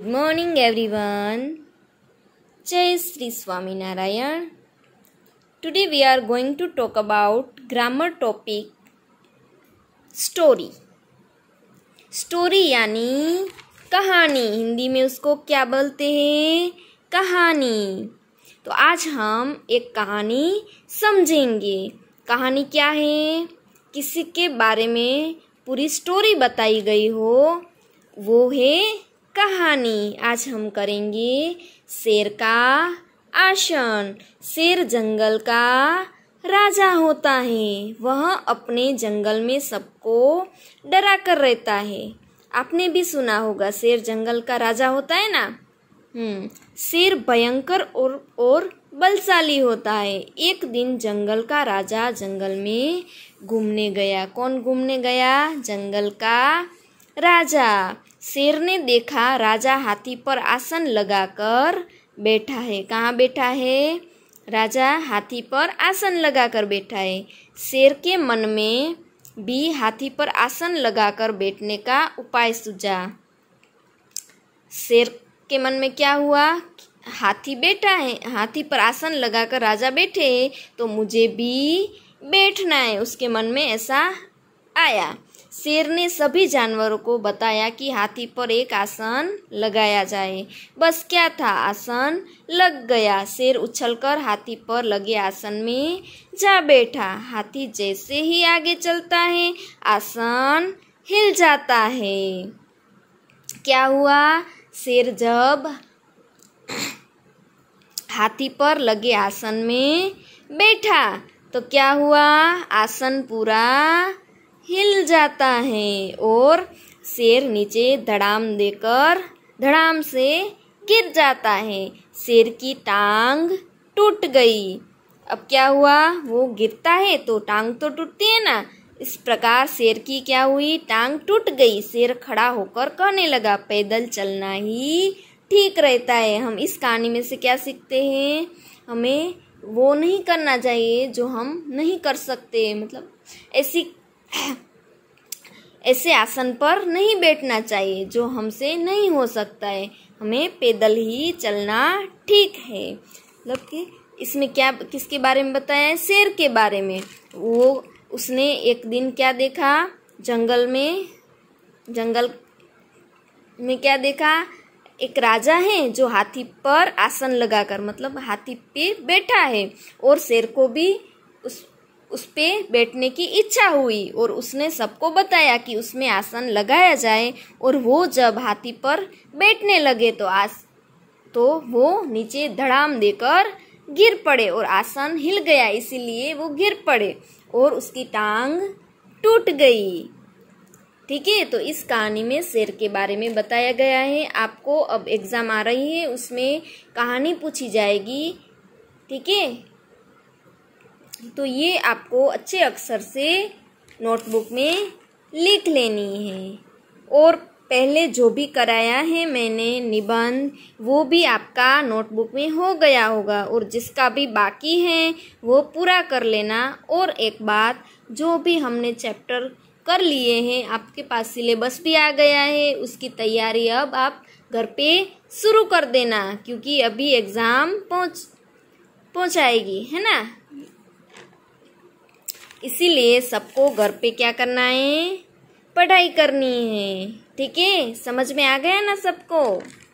good morning everyone जय Shri Swami Narayan today we are going to talk about grammar topic story story यानी कहानी हिंदी में उसको क्या बोलते हैं कहानी तो आज हम एक कहानी समझेंगे कहानी क्या है किसी के बारे में पूरी स्टोरी बताई गई हो वो है कहानी आज हम करेंगे शेर का आसन शेर जंगल का राजा होता है वह अपने जंगल में सबको डरा कर रहता है आपने भी सुना होगा शेर जंगल का राजा होता है ना हम्म शेर भयंकर और और बलशाली होता है एक दिन जंगल का राजा जंगल में घूमने गया कौन घूमने गया जंगल का राजा शेर ने देखा राजा हाथी पर आसन लगाकर बैठा है कहाँ बैठा है राजा हाथी पर आसन लगाकर बैठा है शेर के मन में भी हाथी पर आसन लगाकर बैठने का उपाय सूझा शेर के मन में क्या हुआ हाथी बैठा है हाथी पर आसन लगाकर राजा बैठे तो मुझे भी बैठना है उसके मन में ऐसा आया शेर ने सभी जानवरों को बताया कि हाथी पर एक आसन लगाया जाए बस क्या था आसन लग गया शेर उछलकर हाथी पर लगे आसन में जा बैठा हाथी जैसे ही आगे चलता है आसन हिल जाता है क्या हुआ शेर जब हाथी पर लगे आसन में बैठा तो क्या हुआ आसन पूरा हिल जाता है और शेर नीचे धड़ाम देकर धड़ाम से गिर जाता है शेर की टांग टूट गई अब क्या हुआ वो गिरता है तो टांग तो टूटती है ना इस प्रकार शेर की क्या हुई टांग टूट गई शेर खड़ा होकर कहने लगा पैदल चलना ही ठीक रहता है हम इस कहानी में से क्या सीखते हैं हमें वो नहीं करना चाहिए जो हम नहीं कर सकते मतलब ऐसी ऐसे आसन पर नहीं बैठना चाहिए जो हमसे नहीं हो सकता है हमें पैदल ही चलना ठीक है मतलब कि इसमें क्या किसके बारे में बताया है शेर के बारे में वो उसने एक दिन क्या देखा जंगल में जंगल में क्या देखा एक राजा है जो हाथी पर आसन लगाकर मतलब हाथी पे बैठा है और शेर को भी उस उस पर बैठने की इच्छा हुई और उसने सबको बताया कि उसमें आसन लगाया जाए और वो जब हाथी पर बैठने लगे तो आस तो वो नीचे धड़ाम देकर गिर पड़े और आसन हिल गया इसीलिए वो गिर पड़े और उसकी टांग टूट गई ठीक है तो इस कहानी में शेर के बारे में बताया गया है आपको अब एग्ज़ाम आ रही है उसमें कहानी पूछी जाएगी ठीक है तो ये आपको अच्छे अक्षर से नोटबुक में लिख लेनी है और पहले जो भी कराया है मैंने निबंध वो भी आपका नोटबुक में हो गया होगा और जिसका भी बाकी है वो पूरा कर लेना और एक बात जो भी हमने चैप्टर कर लिए हैं आपके पास सिलेबस भी आ गया है उसकी तैयारी अब आप घर पे शुरू कर देना क्योंकि अभी एग्ज़ाम पहुँच पहुँचाएगी है ना इसीलिए सबको घर पे क्या करना है पढ़ाई करनी है ठीक है समझ में आ गया ना सबको